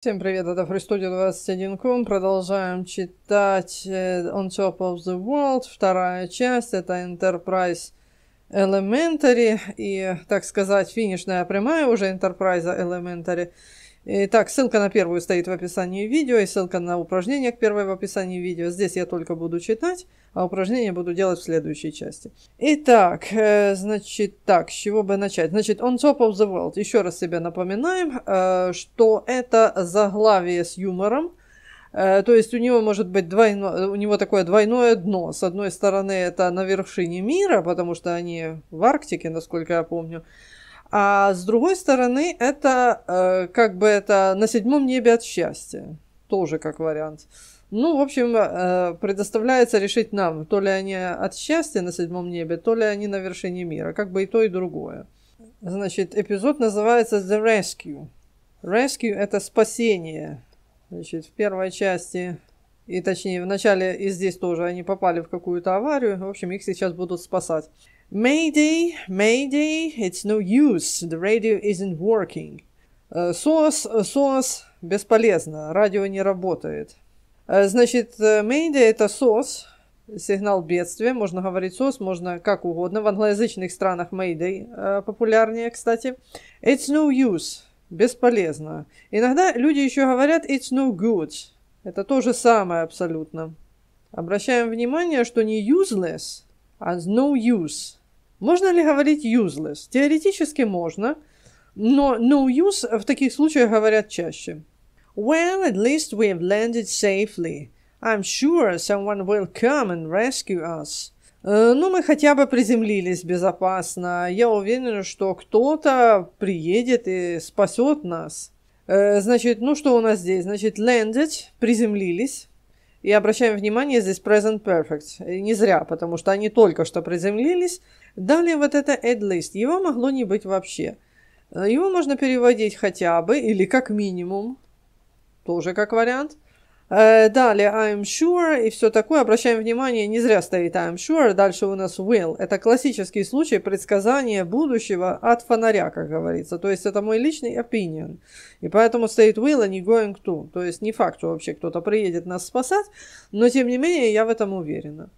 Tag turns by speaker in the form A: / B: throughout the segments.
A: Всем привет, это FreeStudio 21.com. Продолжаем читать э, On Top of the World. Вторая часть, это Enterprise Elementary. И, так сказать, финишная прямая уже Enterprise Elementary. Итак, ссылка на первую стоит в описании видео, и ссылка на упражнение к первой в описании видео. Здесь я только буду читать, а упражнение буду делать в следующей части. Итак, э, значит так, с чего бы начать? Значит, on top of the world. Еще раз себе напоминаем, э, что это заглавие с юмором, э, то есть у него может быть двойно, у него такое двойное дно. С одной стороны, это на вершине мира, потому что они в Арктике, насколько я помню. А с другой стороны, это э, как бы это на седьмом небе от счастья. Тоже как вариант. Ну, в общем, э, предоставляется решить нам, то ли они от счастья на седьмом небе, то ли они на вершине мира. Как бы и то, и другое. Значит, эпизод называется The Rescue. Rescue – это спасение. Значит, в первой части, и точнее, в начале и здесь тоже они попали в какую-то аварию. В общем, их сейчас будут спасать. Mayday, mayday, it's no use, the radio isn't working. Сос, э, сос, э, бесполезно, радио не работает. Э, значит, mayday это сос, сигнал бедствия, можно говорить сос, можно как угодно. В англоязычных странах mayday популярнее, кстати. It's no use, бесполезно. Иногда люди еще говорят it's no good. Это то же самое абсолютно. Обращаем внимание, что не useless, а no use. Можно ли говорить useless? Теоретически можно, но no use в таких случаях говорят чаще. Well, at least we have landed safely. I'm sure someone will come and rescue us. Э, ну, мы хотя бы приземлились безопасно. Я уверен, что кто-то приедет и спасет нас. Э, значит, ну что у нас здесь? Значит, landed, приземлились. И обращаем внимание, здесь present perfect. не зря, потому что они только что приземлились. Далее вот это add list. Его могло не быть вообще. Э, его можно переводить хотя бы или как минимум. Тоже как вариант. Э, далее I'm sure и все такое. Обращаем внимание, не зря стоит I'm sure. Дальше у нас will. Это классический случай предсказания будущего от фонаря, как говорится. То есть это мой личный opinion. И поэтому стоит will, а не going to. То есть не факт, что вообще кто-то приедет нас спасать. Но тем не менее я в этом уверена.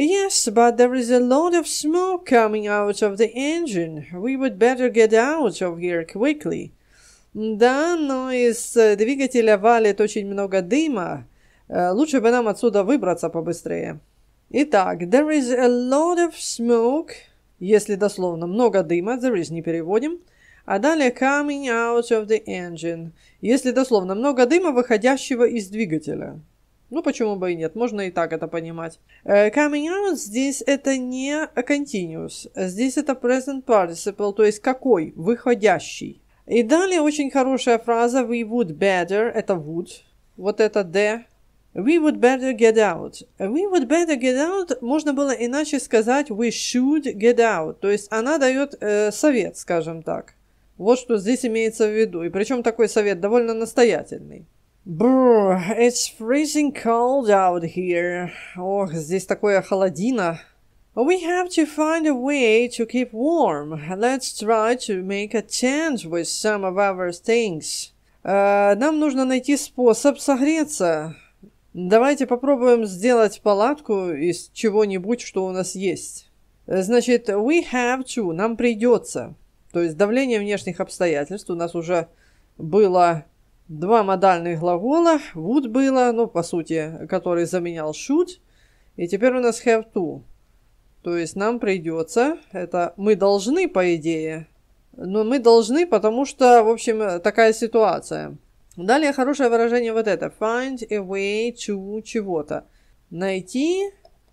A: Yes, but there is a lot of smoke coming out of the engine. We would better get out of here quickly. Да, но из э, двигателя валит очень много дыма. Э, лучше бы нам отсюда выбраться побыстрее. Итак, there is a lot of smoke. Если дословно много дыма, there is не переводим. А далее coming out of the engine. Если дословно много дыма, выходящего из двигателя. Ну, почему бы и нет, можно и так это понимать. Э, coming out здесь это не continuous, здесь это present participle, то есть какой, выходящий. И далее очень хорошая фраза «we would better» — это «would», вот это «the», «we would better get out». «We would better get out» можно было иначе сказать «we should get out», то есть она дает э, совет, скажем так. Вот что здесь имеется в виду, и причем такой совет довольно настоятельный. Бррр, it's freezing cold out here. Ох, здесь такое холодина. We have to find a way to keep warm. Let's try to make a tent with some of our things. Uh, нам нужно найти способ согреться. Давайте попробуем сделать палатку из чего-нибудь, что у нас есть. Значит, we have to, нам придется. То есть давление внешних обстоятельств у нас уже было два модальных глагола. Would было, ну, по сути, который заменял should. И теперь у нас have to. То есть нам придется, это мы должны, по идее, но мы должны, потому что, в общем, такая ситуация. Далее хорошее выражение вот это. Find a way to чего-то. Найти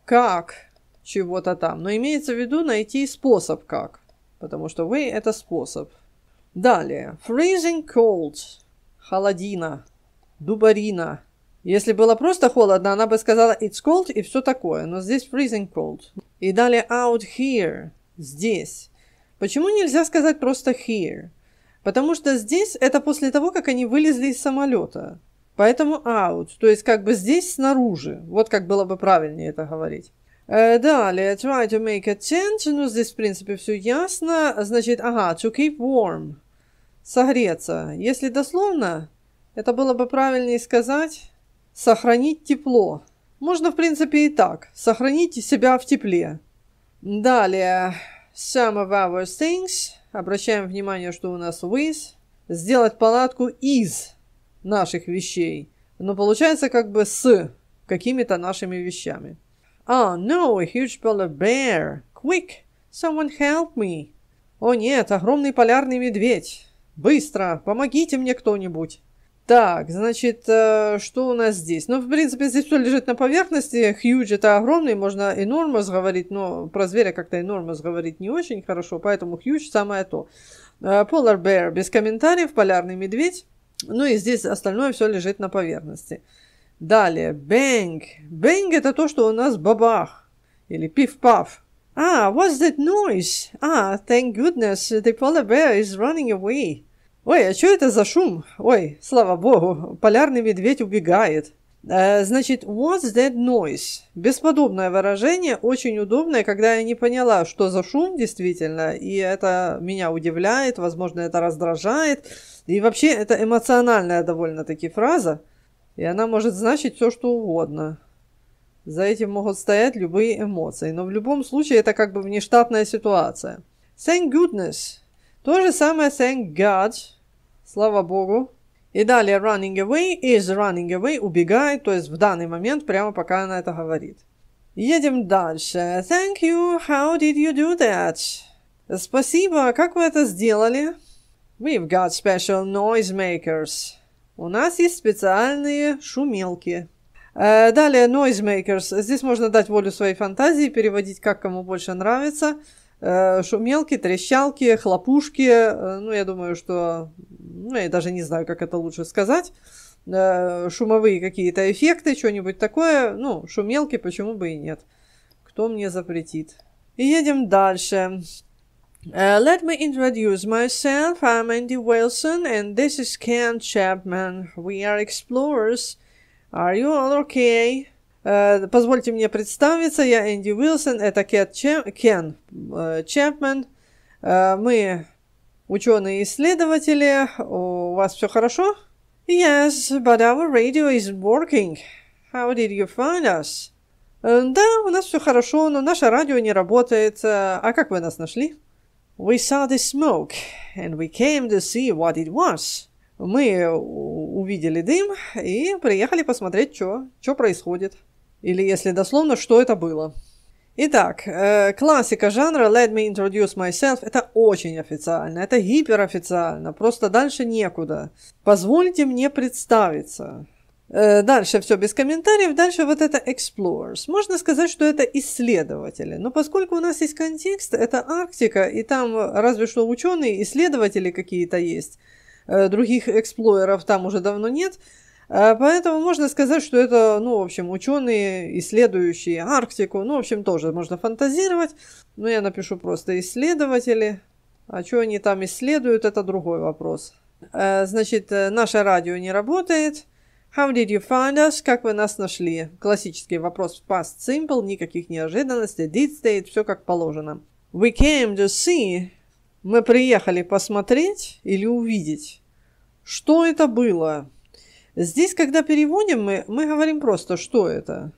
A: как чего-то там. Но имеется в виду найти способ как. Потому что way это способ. Далее. Freezing cold холодина, дубарина. Если было просто холодно, она бы сказала it's cold и все такое, но здесь freezing cold. И далее out here, здесь. Почему нельзя сказать просто here? Потому что здесь это после того, как они вылезли из самолета. Поэтому out, то есть как бы здесь снаружи. Вот как было бы правильнее это говорить. Э, далее, try to make a change, ну здесь в принципе все ясно. Значит, ага, to keep warm согреться. Если дословно, это было бы правильнее сказать «сохранить тепло». Можно, в принципе, и так. Сохранить себя в тепле. Далее, some of our things. Обращаем внимание, что у нас with. Сделать палатку из наших вещей. Но получается как бы с какими-то нашими вещами. Oh no, a huge polar bear. Quick, someone help me. О нет, огромный полярный медведь. Быстро! Помогите мне кто-нибудь!» Так, значит, э, что у нас здесь? Ну, в принципе, здесь все лежит на поверхности. Хьюдж это огромный, можно enormous говорить, но про зверя как-то enormous говорить не очень хорошо, поэтому Хьюдж самое то. Э, polar bear без комментариев, полярный медведь. Ну и здесь остальное все лежит на поверхности. Далее, bang. Bang это то, что у нас бабах или пиф-паф. Ah, what's that noise? Ah, thank goodness, the polar bear is running away. Ой, а что это за шум? Ой, слава богу, полярный медведь убегает. Э, значит, what's that noise? Бесподобное выражение, очень удобное, когда я не поняла, что за шум действительно, и это меня удивляет, возможно, это раздражает. И вообще, это эмоциональная довольно-таки фраза, и она может значить все, что угодно. За этим могут стоять любые эмоции, но в любом случае это как бы внештатная ситуация. Thank goodness. То же самое thank God. Слава Богу. И далее running away is running away, убегает, то есть в данный момент, прямо пока она это говорит. Едем дальше. Thank you, how did you do that? Спасибо, как вы это сделали? We've got special noisemakers. У нас есть специальные шумелки. Э, далее Noisemakers. Здесь можно дать волю своей фантазии, переводить как кому больше нравится. Э, шумелки, трещалки, хлопушки. Э, ну, я думаю, что... Ну, я даже не знаю, как это лучше сказать. Шумовые какие-то эффекты, что-нибудь такое. Ну, шумелки почему бы и нет. Кто мне запретит? И едем дальше. Uh, let me introduce myself. I'm Andy Wilson, and this is Ken Chapman. We are explorers. Are you all okay? Э, позвольте мне представиться, я Энди Уилсон, это Кет Чем, Кен э, Чемпмен. Э, мы ученые-исследователи. У вас все хорошо? Yes, but our radio is working. How did you find us? Э, да, у нас все хорошо, но наше радио не работает. Э, а как вы нас нашли? We saw the smoke, and we came to see what it was. Мы увидели дым и приехали посмотреть, что, что происходит. Или, если дословно, что это было. Итак, э, классика жанра «Let me introduce myself» — это очень официально, это гиперофициально, просто дальше некуда. Позвольте мне представиться. Э, дальше все без комментариев, дальше вот это «explorers». Можно сказать, что это исследователи, но поскольку у нас есть контекст, это Арктика, и там разве что ученые, исследователи какие-то есть — Э, других эксплойеров там уже давно нет. А, поэтому можно сказать, что это, ну, в общем, ученые, исследующие Арктику. Ну, в общем, тоже можно фантазировать. Но ну, я напишу просто исследователи. А что они там исследуют, это другой вопрос. Э, значит, э, наше радио не работает. How did you find us? Как вы нас нашли? Классический вопрос past simple, никаких неожиданностей. Did state, все как положено. We came to see мы приехали посмотреть или увидеть, что это было. Здесь, когда переводим, мы, мы говорим просто, что это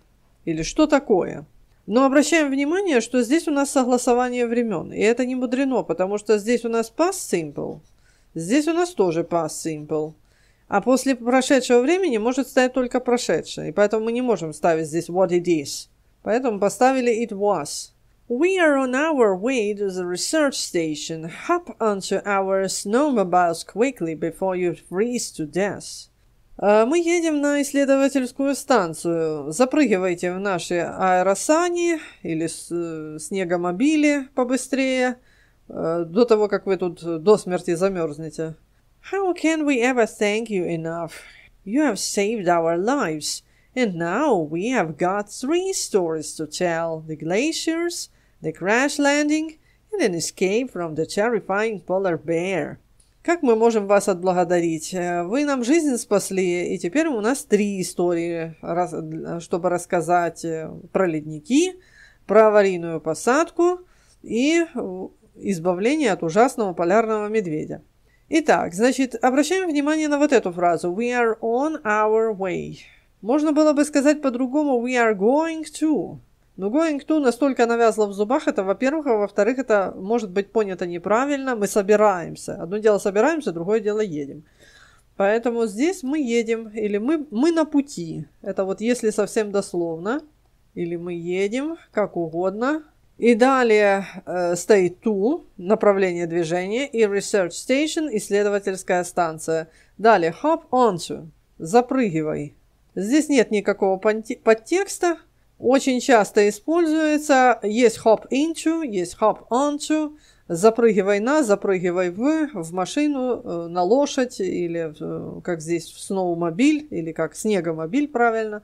A: или что такое. Но обращаем внимание, что здесь у нас согласование времен. И это не мудрено, потому что здесь у нас past simple, здесь у нас тоже past simple. А после прошедшего времени может стоять только прошедшее. И поэтому мы не можем ставить здесь what it is. Поэтому поставили it was. We are on our way to the research station. Hop onto our snowmobiles quickly before you freeze to death. Мы едем на исследовательскую станцию. Запрыгивайте в наши аэросани или э, снегомобили побыстрее, э, до того, как вы тут э, до смерти замерзнете. How can we ever thank you enough? You have saved our lives. And now we have got three stories to tell. The glaciers, the crash landing, and an escape from the terrifying polar bear. Как мы можем вас отблагодарить? Э, вы нам жизнь спасли, и теперь у нас три истории, э, чтобы рассказать э, про ледники, про аварийную посадку и избавление от ужасного полярного медведя. Итак, значит, обращаем внимание на вот эту фразу «We are on our way». Можно было бы сказать по-другому «We are going to». Но going to настолько навязло в зубах, это во-первых, а во-вторых, это может быть понято неправильно, мы собираемся. Одно дело собираемся, другое дело едем. Поэтому здесь мы едем, или мы, мы на пути. Это вот если совсем дословно, или мы едем, как угодно. И далее э, стоит to, направление движения, и research station, исследовательская станция. Далее hop onto, запрыгивай. Здесь нет никакого подтекста, очень часто используется есть hop into, есть hop onto. Запрыгивай на, запрыгивай в, в машину, э, на лошадь или э, как здесь в сноумобиль или как снегомобиль, правильно.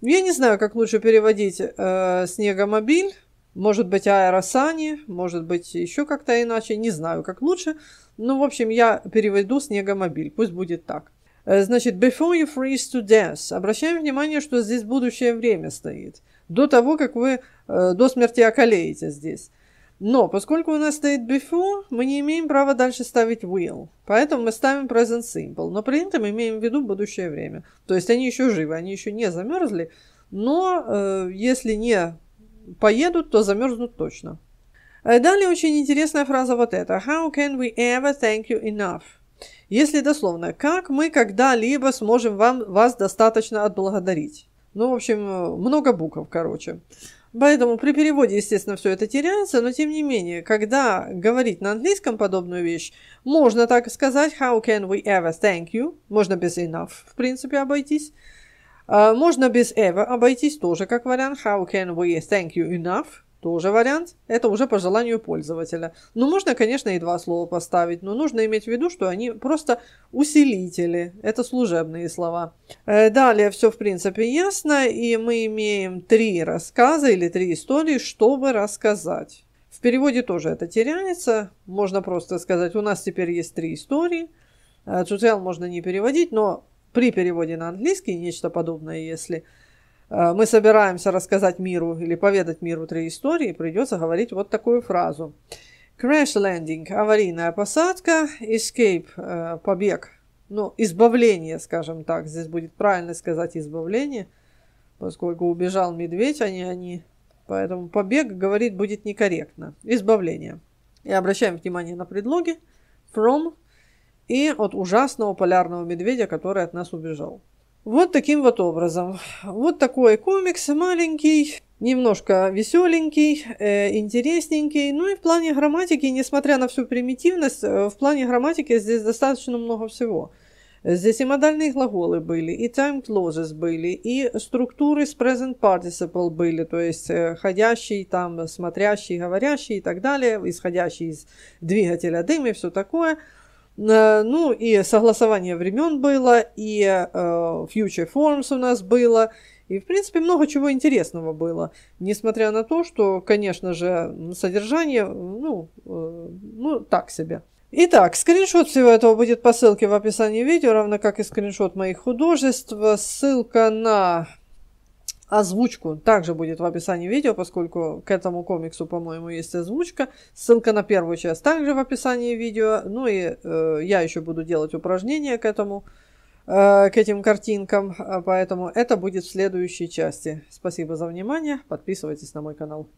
A: Я не знаю, как лучше переводить э, снегомобиль. Может быть, аэросани, может быть, еще как-то иначе. Не знаю, как лучше. Ну, в общем, я переведу снегомобиль. Пусть будет так. Э, значит, before you freeze to death. Обращаем внимание, что здесь будущее время стоит до того, как вы э, до смерти околеете здесь. Но поскольку у нас стоит before, мы не имеем права дальше ставить will. Поэтому мы ставим present simple. Но при этом имеем в виду будущее время. То есть они еще живы, они еще не замерзли. Но э, если не поедут, то замерзнут точно. Э, далее очень интересная фраза вот эта. How can we ever thank you enough? Если дословно, как мы когда-либо сможем вам, вас достаточно отблагодарить? Ну, в общем, много букв, короче. Поэтому при переводе, естественно, все это теряется, но тем не менее, когда говорить на английском подобную вещь, можно так сказать «How can we ever thank you?» Можно без «enough», в принципе, обойтись. А, можно без «ever» обойтись тоже, как вариант «How can we thank you enough?» Тоже вариант. Это уже по желанию пользователя. Ну, можно, конечно, и два слова поставить, но нужно иметь в виду, что они просто усилители. Это служебные слова. Э, далее все, в принципе, ясно. И мы имеем три рассказа или три истории, чтобы рассказать. В переводе тоже это теряется. Можно просто сказать, у нас теперь есть три истории. Туториал э, можно не переводить, но при переводе на английский нечто подобное, если Э, мы собираемся рассказать миру или поведать миру три истории, придется говорить вот такую фразу. Crash landing – аварийная посадка, escape э, – побег, ну, избавление, скажем так. Здесь будет правильно сказать избавление, поскольку убежал медведь, а не они. Поэтому побег, говорит, будет некорректно. Избавление. И обращаем внимание на предлоги from и от ужасного полярного медведя, который от нас убежал. Вот таким вот образом. Вот такой комикс маленький, немножко веселенький, э, интересненький. Ну и в плане грамматики, несмотря на всю примитивность, э, в плане грамматики здесь достаточно много всего. Здесь и модальные глаголы были, и time clauses были, и структуры с present participle были, то есть э, ходящий, там, смотрящий, говорящий и так далее, исходящий из двигателя дыма и все такое – Э, ну и согласование времен было, и э, Future Forms у нас было, и, в принципе, много чего интересного было. Несмотря на то, что, конечно же, содержание, ну, э, ну так себе. Итак, скриншот всего этого будет по ссылке в описании видео, равно как и скриншот моих художеств. Ссылка на Озвучку также будет в описании видео, поскольку к этому комиксу, по-моему, есть озвучка. Ссылка на первую часть также в описании видео. Ну и э, я еще буду делать упражнения к этому, э, к этим картинкам, а поэтому это будет в следующей части. Спасибо за внимание, подписывайтесь на мой канал.